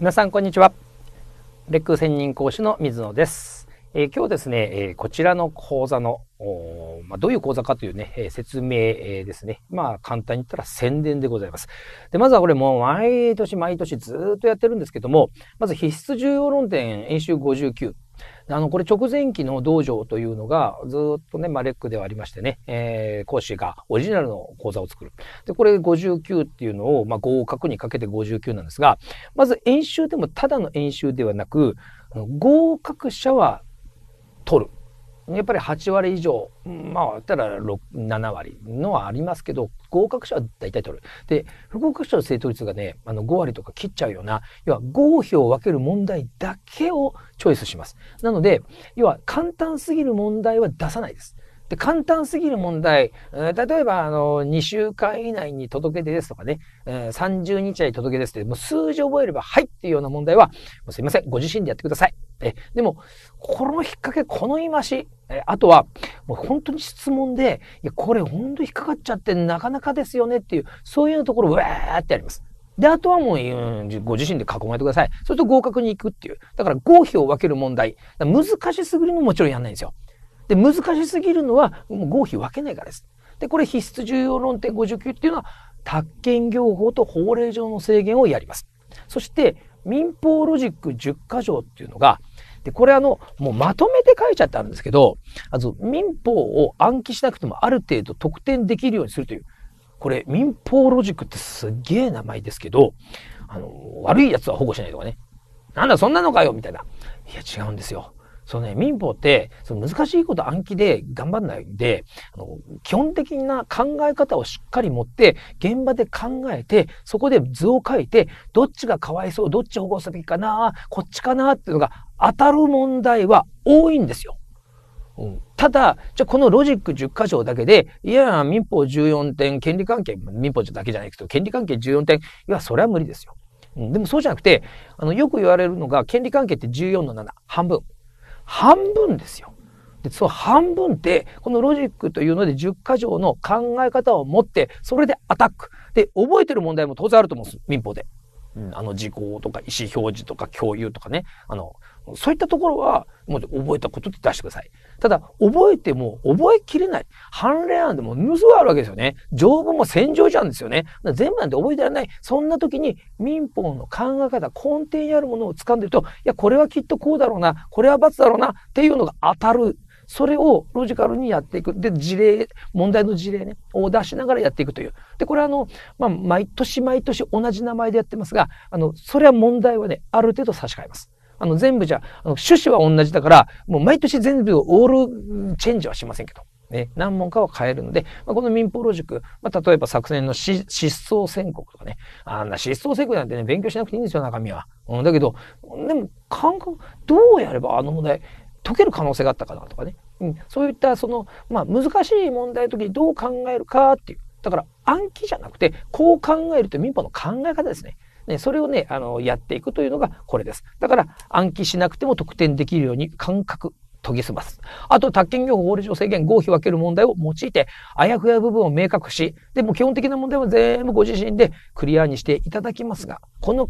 皆さんこんにちはレック専任講師の水野です、えー、今日ですね、えー、こちらの講座のまあ、どういう講座かというね、えー、説明、えー、ですね。まあ簡単に言ったら宣伝でございます。で、まずはこれもう毎年毎年ずっとやってるんですけども、まず必須重要論点演習59あの、これ直前期の道場というのが、ずっとね、まあ、レックではありましてね、えー、講師がオリジナルの講座を作る。で、これ59っていうのを、まあ、合格にかけて59なんですが、まず演習でもただの演習ではなく、合格者は取る。やっぱり8割以上まあ言ったら7割のはありますけど合格者は大体取る。で不合格者の正答率がねあの5割とか切っちゃうような要は合否を分ける問題だけをチョイスします。なので要は簡単すぎる問題は出さないです。で簡単すぎる問題、例えばあの2週間以内に届け出ですとかね、30日以内に届け出ですってもう数字覚えればはいっていうような問題はもうすいませんご自身でやってください。え、でも、この引っ掛け、この言い回し、え、あとは、もう本当に質問で、いや、これ本当に引っかかっちゃってなかなかですよねっていう、そういうところ、うわーってやります。で、あとはもう、ご自身で囲まれてください。それと合格に行くっていう。だから合否を分ける問題。難しすぎるのももちろんやんないんですよ。で、難しすぎるのは、もう合否分けないからです。で、これ必須重要論点59っていうのは、宅建業法と法令上の制限をやります。そして、民法ロジック10箇条っていうのが、で、これあの、もうまとめて書いちゃってあるんですけど、あと民法を暗記しなくてもある程度得点できるようにするという、これ民法ロジックってすっげえ名前ですけど、あの、悪い奴は保護しないとかね。なんだそんなのかよみたいな。いや違うんですよ。そのね、民法って、その難しいこと暗記で頑張んないんで、あの、基本的な考え方をしっかり持って、現場で考えて、そこで図を書いて、どっちがかわいそう、どっち保護すべきかな、こっちかなっていうのが当たる問題は多いんですよ。うん、ただ、じゃこのロジック10箇条だけで、いや、民法14点、権利関係、民法だけじゃないけど、権利関係14点、いや、それは無理ですよ。うん、でもそうじゃなくて、あの、よく言われるのが、権利関係って14の7、半分。半分ですよ。で、その半分って、このロジックというので10箇条の考え方を持って、それでアタック。で、覚えてる問題も当然あると思うんです。民法で。うん、あの事項とか意思表示とか共有とかね、あの、そういったところは、もう覚えたことって出してください。ただ、覚えても覚えきれない。判例案でも盗があるわけですよね。条文も戦場じゃんですよね。全部なんて覚えてられない。そんな時に民法の考え方、根底にあるものを掴んでると、いや、これはきっとこうだろうな、これは罰だろうな、っていうのが当たる。それをロジカルにやっていく。で、事例、問題の事例ね、を出しながらやっていくという。で、これはあの、まあ、毎年毎年同じ名前でやってますが、あの、それは問題はね、ある程度差し替えます。あの、全部じゃ、あの、趣旨は同じだから、もう毎年全部オールチェンジはしませんけど。ね、何問かは変えるので、まあ、この民法ロジック、まあ、例えば昨年の失踪宣告とかね、あんな失踪宣告なんてね、勉強しなくていいんですよ、中身は。うん、だけど、でも、感覚、どうやればあの問題解ける可能性があったかなとかね、うん、そういったその、まあ、難しい問題の時にどう考えるかっていうだから暗記じゃなくてこう考えるという民法の考え方ですね。ね、それをね、あの、やっていくというのがこれです。だから、暗記しなくても得点できるように感覚、研ぎ澄ます。あと、宅建業法令上制限、合否分ける問題を用いて、あやふや部分を明確し、でも基本的な問題は全部ご自身でクリアにしていただきますが、この、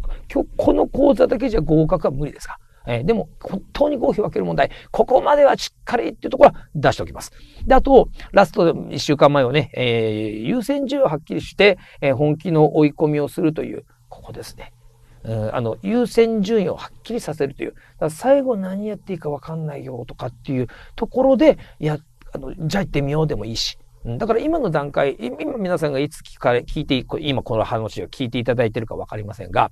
この講座だけじゃ合格は無理ですかえー、でも、本当に合否を分ける問題、ここまではしっかりっていうところは出しておきます。で、あと、ラスト1週間前をね、えー、優先順位をはっきりして、えー、本気の追い込みをするという、ここですね。あの、優先順位をはっきりさせるという。最後何やっていいか分かんないよとかっていうところで、いや、あの、じゃあ行ってみようでもいいし。だから今の段階、今皆さんがいつ聞かれ、聞いて、今この話を聞いていただいてるか分かりませんが、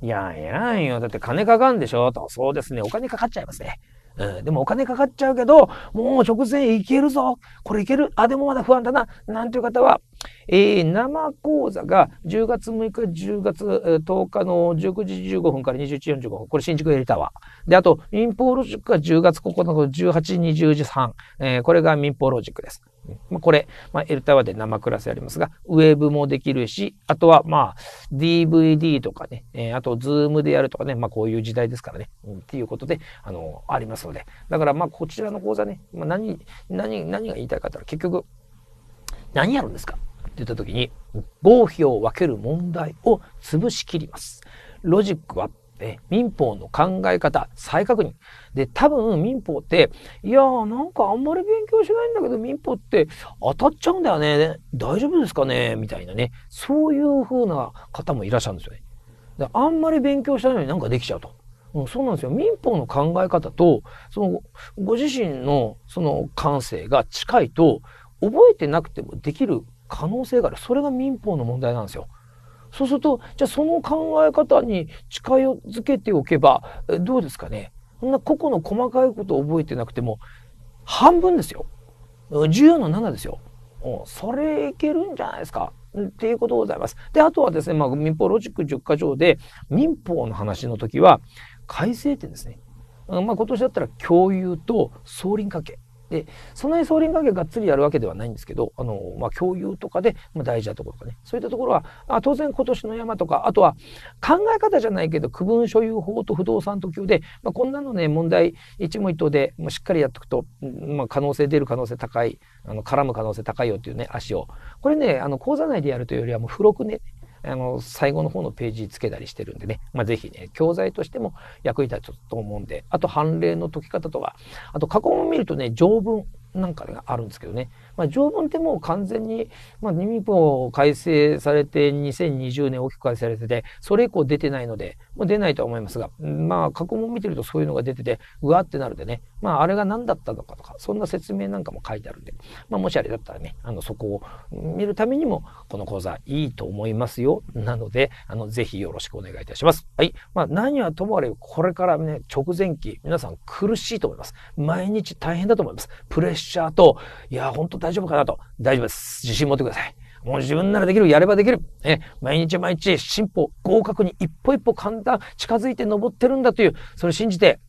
いやんやんよ。だって金かかんでしょと。そうですね。お金かかっちゃいますね。うん、でもお金かかっちゃうけど、もう直前いけるぞ。これいける。あ、でもまだ不安だな。なんていう方は、えー、生講座が10月6日、10月10日の19時15分から21時45分。これ新宿エリタワー。で、あと、民放ロジックが10月9日の18、20時半。えー、これが民放ロジックです。まあ、これ、まあ、エルタワーで生クラスやりますが、ウェブもできるし、あとは、まあ、DVD とかね、えー、あと、ズームでやるとかね、まあ、こういう時代ですからね、うん、っていうことで、あのー、ありますので。だから、まあ、こちらの講座ね、まあ、何、何、何が言いたいかというと、結局、何やるんですか言った時に、合否を分ける問題を潰し切ります。ロジックは、え民法の考え方、再確認。で、多分民法って、いやーなんかあんまり勉強しないんだけど民法って当たっちゃうんだよね。大丈夫ですかねみたいなね。そういう風な方もいらっしゃるんですよね。であんまり勉強したいのになんかできちゃうと。うん、そうなんですよ。民法の考え方と、その、ご自身のその感性が近いと、覚えてなくてもできる可能性があるそれが民法の問題なんですよ。そうするとじゃあその考え方に近づけておけばどうですかねそんな個々の細かいことを覚えてなくても半分ですよ14の7ですよそれいけるんじゃないですかっていうことでございます。であとはですね、まあ、民法ロジック10か条で民法の話の時は改正点ですね。まあ、今年だったら共有と総輪掛け。で、そんなに総輪関係がっつりやるわけではないんですけど、あの、まあ、共有とかで、まあ、大事なところとかね、そういったところは、あ当然今年の山とか、あとは考え方じゃないけど、区分所有法と不動産特急で、まあ、こんなのね、問題一問一答で、まあ、しっかりやっておくと、まあ、可能性出る可能性高い、あの、絡む可能性高いよっていうね、足を。これね、あの、講座内でやるというよりは、もう付録ね、あの、最後の方のページつけたりしてるんでね、まあ、ぜひね、教材としても役に立つと思うんで、あと判例の解き方とか、あと過去も見るとね、条文、なんかがあるんですけどね。まあ、条文ってもう完全に、まあ、民法改正されて2020年大きく改正されてて、それ以降出てないので、もう出ないとは思いますが、まあ、過去問見てるとそういうのが出てて、うわってなるでね、まあ、あれが何だったのかとか、そんな説明なんかも書いてあるんで、まあ、もしあれだったらね、あの、そこを見るためにも、この講座いいと思いますよ。なので、あの、ぜひよろしくお願いいたします。はい。まあ、何はともあれ、これからね、直前期、皆さん苦しいと思います。毎日大変だと思います。プレッシャーシャーと、いや、本当大丈夫かなと。大丈夫です。自信持ってください。もう自分ならできる、やればできる。え、毎日毎日進歩、合格に一歩一歩簡単、近づいて登ってるんだという、それを信じて、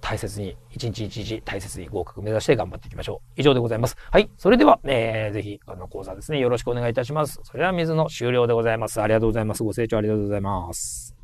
大切に、一日一日大切に合格目指して頑張っていきましょう。以上でございます。はい。それでは、えー、ぜひ、あの、講座ですね、よろしくお願いいたします。それでは、水の終了でございます。ありがとうございます。ご清聴ありがとうございます。